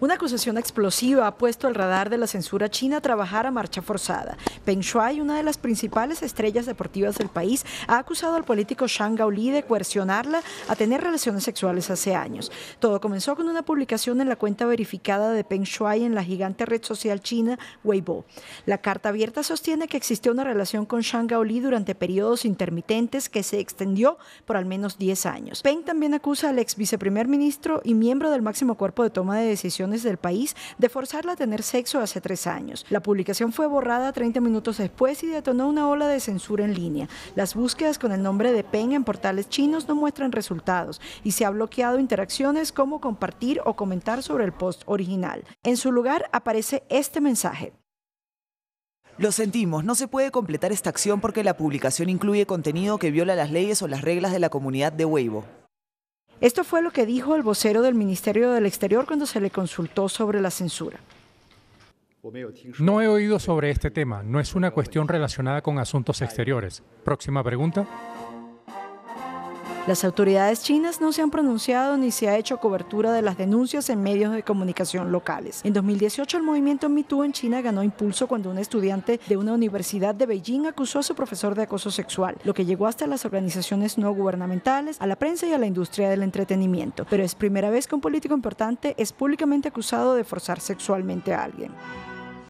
Una acusación explosiva ha puesto al radar de la censura china a trabajar a marcha forzada. Peng Shuai, una de las principales estrellas deportivas del país, ha acusado al político Shang Gaoli de coercionarla a tener relaciones sexuales hace años. Todo comenzó con una publicación en la cuenta verificada de Peng Shuai en la gigante red social china Weibo. La carta abierta sostiene que existió una relación con Shang Gaoli durante periodos intermitentes que se extendió por al menos 10 años. Peng también acusa al ex ministro y miembro del máximo cuerpo de toma de decisiones del país de forzarla a tener sexo hace tres años. La publicación fue borrada 30 minutos después y detonó una ola de censura en línea. Las búsquedas con el nombre de Pen en portales chinos no muestran resultados y se ha bloqueado interacciones como compartir o comentar sobre el post original. En su lugar aparece este mensaje. Lo sentimos, no se puede completar esta acción porque la publicación incluye contenido que viola las leyes o las reglas de la comunidad de Weibo. Esto fue lo que dijo el vocero del Ministerio del Exterior cuando se le consultó sobre la censura. No he oído sobre este tema, no es una cuestión relacionada con asuntos exteriores. Próxima pregunta. Las autoridades chinas no se han pronunciado ni se ha hecho cobertura de las denuncias en medios de comunicación locales. En 2018 el movimiento MeToo en China ganó impulso cuando un estudiante de una universidad de Beijing acusó a su profesor de acoso sexual, lo que llegó hasta las organizaciones no gubernamentales, a la prensa y a la industria del entretenimiento. Pero es primera vez que un político importante es públicamente acusado de forzar sexualmente a alguien.